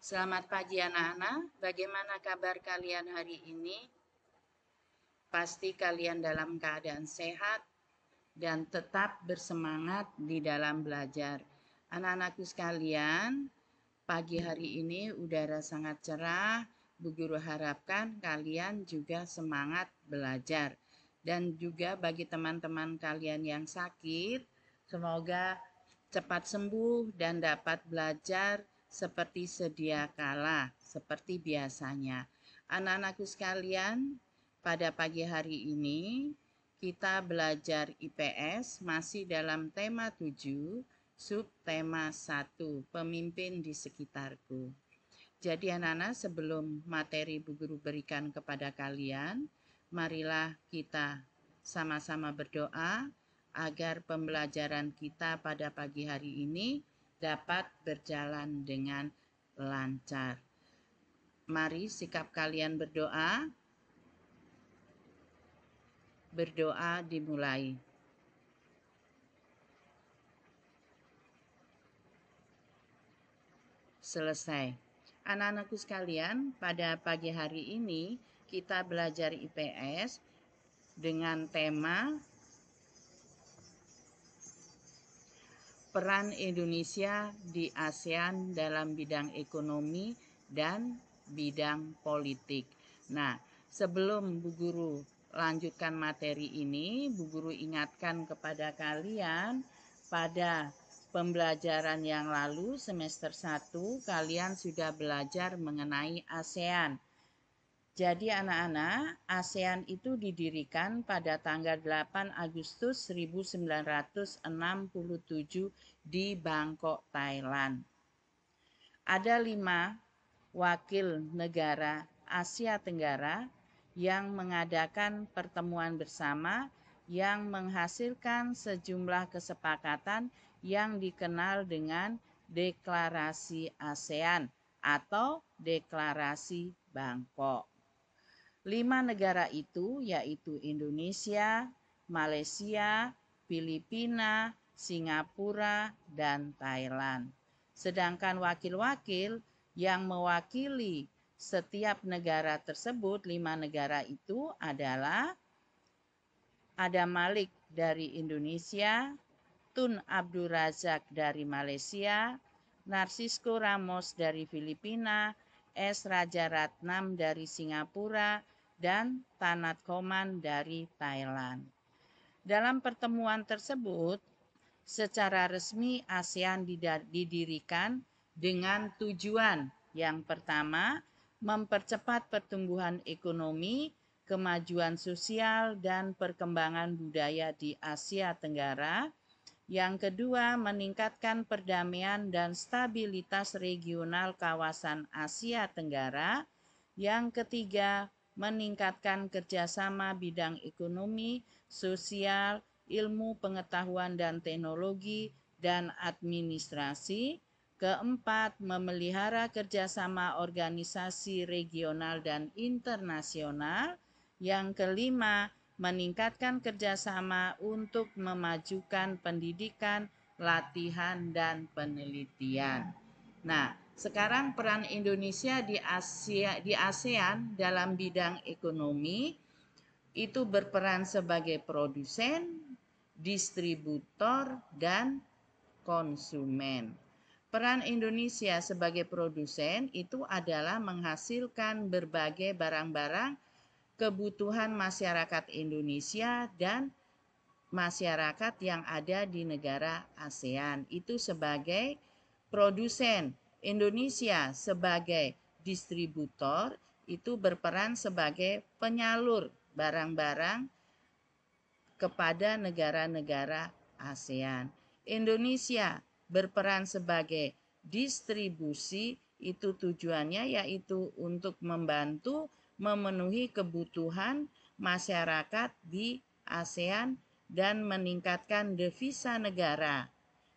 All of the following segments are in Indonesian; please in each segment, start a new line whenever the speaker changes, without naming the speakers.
Selamat pagi anak-anak, bagaimana kabar kalian hari ini? Pasti kalian dalam keadaan sehat dan tetap bersemangat di dalam belajar. Anak-anakku sekalian, pagi hari ini udara sangat cerah, Bu Guru harapkan kalian juga semangat belajar. Dan juga bagi teman-teman kalian yang sakit, semoga cepat sembuh dan dapat belajar seperti sedia kala, seperti biasanya. Anak-anakku sekalian, pada pagi hari ini kita belajar IPS masih dalam tema 7, subtema 1, pemimpin di sekitarku. Jadi anak-anak sebelum materi Bu Guru berikan kepada kalian, marilah kita sama-sama berdoa agar pembelajaran kita pada pagi hari ini dapat berjalan dengan lancar. Mari sikap kalian berdoa. Berdoa dimulai. Selesai. Anak-anakku sekalian, pada pagi hari ini kita belajar IPS dengan tema peran Indonesia di ASEAN dalam bidang ekonomi dan bidang politik. Nah, sebelum Bu Guru lanjutkan materi ini, Bu Guru ingatkan kepada kalian pada pembelajaran yang lalu semester 1 kalian sudah belajar mengenai ASEAN jadi anak-anak, ASEAN itu didirikan pada tanggal 8 Agustus 1967 di Bangkok, Thailand. Ada lima wakil negara Asia Tenggara yang mengadakan pertemuan bersama yang menghasilkan sejumlah kesepakatan yang dikenal dengan Deklarasi ASEAN atau Deklarasi Bangkok. Lima negara itu yaitu Indonesia, Malaysia, Filipina, Singapura, dan Thailand. Sedangkan wakil-wakil yang mewakili setiap negara tersebut, lima negara itu adalah ada Malik dari Indonesia, Tun Abdul Razak dari Malaysia, Narsisko Ramos dari Filipina, S. Raja Ratnam dari Singapura, dan Tanat Koman dari Thailand. Dalam pertemuan tersebut, secara resmi ASEAN didirikan dengan tujuan yang pertama, mempercepat pertumbuhan ekonomi, kemajuan sosial, dan perkembangan budaya di Asia Tenggara. Yang kedua, meningkatkan perdamaian dan stabilitas regional kawasan Asia Tenggara. Yang ketiga, meningkatkan kerjasama bidang ekonomi, sosial, ilmu pengetahuan dan teknologi, dan administrasi. Keempat, memelihara kerjasama organisasi regional dan internasional. Yang kelima, meningkatkan kerjasama untuk memajukan pendidikan, latihan, dan penelitian. Nah, sekarang peran Indonesia di Asia di ASEAN dalam bidang ekonomi itu berperan sebagai produsen, distributor, dan konsumen. Peran Indonesia sebagai produsen itu adalah menghasilkan berbagai barang-barang kebutuhan masyarakat Indonesia dan masyarakat yang ada di negara ASEAN. Itu sebagai produsen Indonesia sebagai distributor itu berperan sebagai penyalur barang-barang kepada negara-negara ASEAN. Indonesia berperan sebagai distribusi itu tujuannya yaitu untuk membantu memenuhi kebutuhan masyarakat di ASEAN dan meningkatkan devisa negara.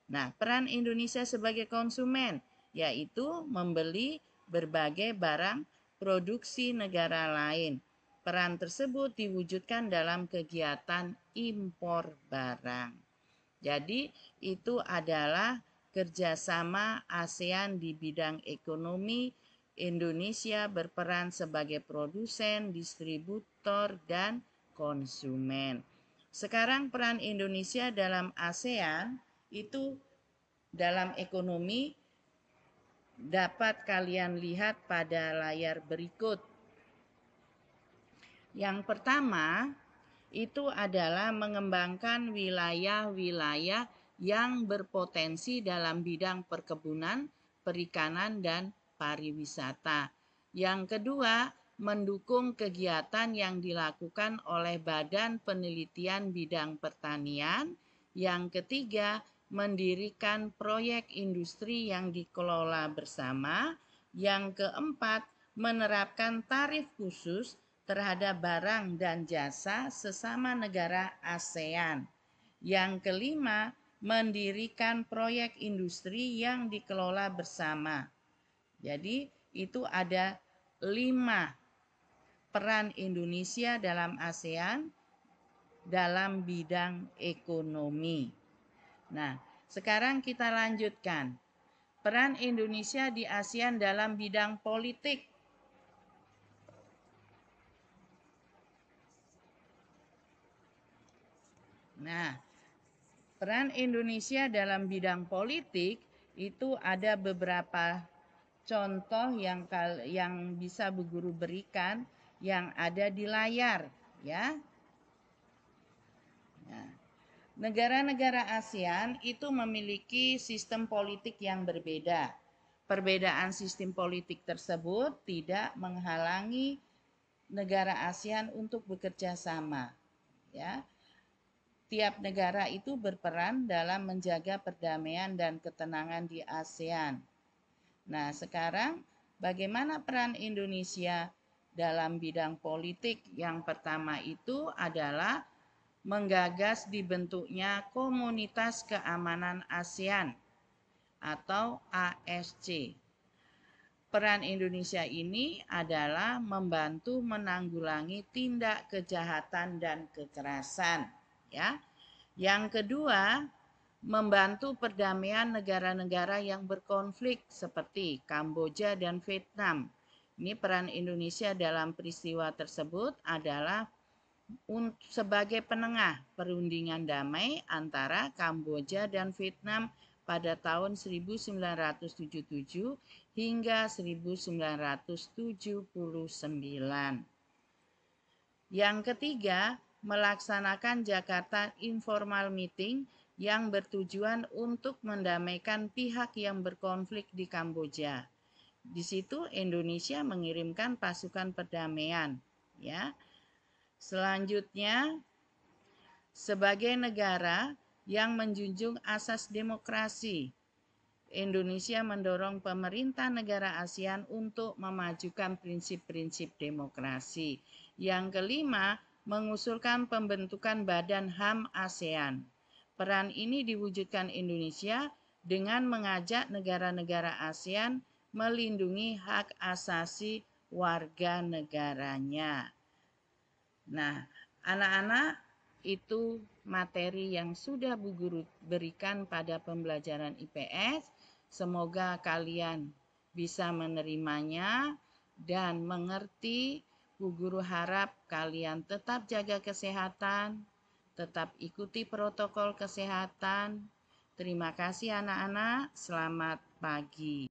Nah, peran Indonesia sebagai konsumen yaitu membeli berbagai barang produksi negara lain. Peran tersebut diwujudkan dalam kegiatan impor barang. Jadi, itu adalah kerjasama ASEAN di bidang ekonomi, Indonesia berperan sebagai produsen, distributor, dan konsumen. Sekarang peran Indonesia dalam ASEAN itu dalam ekonomi dapat kalian lihat pada layar berikut. Yang pertama itu adalah mengembangkan wilayah-wilayah yang berpotensi dalam bidang perkebunan, perikanan, dan pariwisata. Yang kedua, mendukung kegiatan yang dilakukan oleh Badan Penelitian Bidang Pertanian. Yang ketiga, mendirikan proyek industri yang dikelola bersama. Yang keempat, menerapkan tarif khusus terhadap barang dan jasa sesama negara ASEAN. Yang kelima, mendirikan proyek industri yang dikelola bersama. Jadi itu ada lima peran Indonesia dalam ASEAN dalam bidang ekonomi. Nah, sekarang kita lanjutkan. Peran Indonesia di ASEAN dalam bidang politik. Nah, peran Indonesia dalam bidang politik itu ada beberapa contoh yang yang bisa Bu Guru berikan yang ada di layar ya. ya. Negara-negara ASEAN itu memiliki sistem politik yang berbeda. Perbedaan sistem politik tersebut tidak menghalangi negara ASEAN untuk bekerja sama. Ya. Tiap negara itu berperan dalam menjaga perdamaian dan ketenangan di ASEAN Nah, sekarang bagaimana peran Indonesia dalam bidang politik? Yang pertama itu adalah menggagas dibentuknya Komunitas Keamanan ASEAN atau ASC. Peran Indonesia ini adalah membantu menanggulangi tindak kejahatan dan kekerasan, ya. Yang kedua, membantu perdamaian negara-negara yang berkonflik seperti Kamboja dan Vietnam. Ini peran Indonesia dalam peristiwa tersebut adalah sebagai penengah perundingan damai antara Kamboja dan Vietnam pada tahun 1977 hingga 1979. Yang ketiga, melaksanakan Jakarta Informal Meeting yang bertujuan untuk mendamaikan pihak yang berkonflik di Kamboja. Di situ Indonesia mengirimkan pasukan perdamaian, ya. Selanjutnya sebagai negara yang menjunjung asas demokrasi, Indonesia mendorong pemerintah negara ASEAN untuk memajukan prinsip-prinsip demokrasi. Yang kelima, mengusulkan pembentukan Badan HAM ASEAN. Peran ini diwujudkan Indonesia dengan mengajak negara-negara ASEAN melindungi hak asasi warga negaranya. Nah, anak-anak itu materi yang sudah Bu Guru berikan pada pembelajaran IPS. Semoga kalian bisa menerimanya dan mengerti. Bu Guru harap kalian tetap jaga kesehatan, Tetap ikuti protokol kesehatan. Terima kasih anak-anak. Selamat pagi.